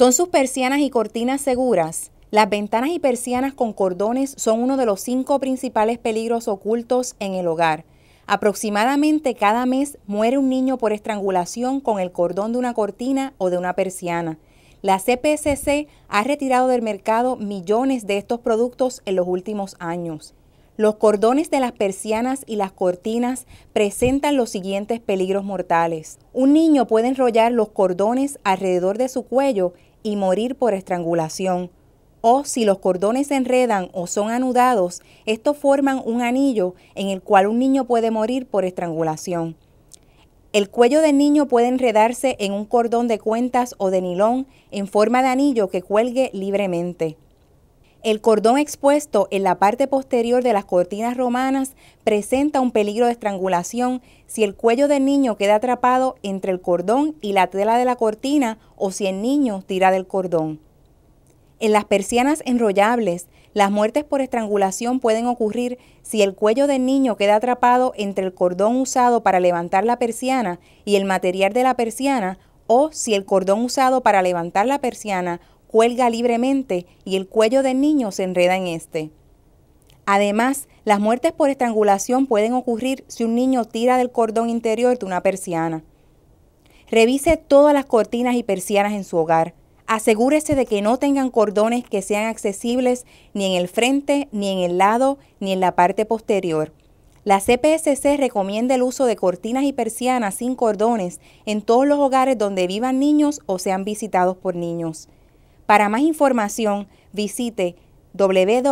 Son sus persianas y cortinas seguras. Las ventanas y persianas con cordones son uno de los cinco principales peligros ocultos en el hogar. Aproximadamente cada mes muere un niño por estrangulación con el cordón de una cortina o de una persiana. La CPSC ha retirado del mercado millones de estos productos en los últimos años. Los cordones de las persianas y las cortinas presentan los siguientes peligros mortales. Un niño puede enrollar los cordones alrededor de su cuello y morir por estrangulación. O si los cordones se enredan o son anudados, estos forman un anillo en el cual un niño puede morir por estrangulación. El cuello del niño puede enredarse en un cordón de cuentas o de nilón en forma de anillo que cuelgue libremente. El cordón expuesto en la parte posterior de las cortinas romanas presenta un peligro de estrangulación si el cuello del niño queda atrapado entre el cordón y la tela de la cortina o si el niño tira del cordón. En las persianas enrollables, las muertes por estrangulación pueden ocurrir si el cuello del niño queda atrapado entre el cordón usado para levantar la persiana y el material de la persiana o si el cordón usado para levantar la persiana cuelga libremente y el cuello del niño se enreda en este. Además, las muertes por estrangulación pueden ocurrir si un niño tira del cordón interior de una persiana. Revise todas las cortinas y persianas en su hogar. Asegúrese de que no tengan cordones que sean accesibles ni en el frente, ni en el lado, ni en la parte posterior. La CPSC recomienda el uso de cortinas y persianas sin cordones en todos los hogares donde vivan niños o sean visitados por niños. Para más información, visite www.cpsc.gov.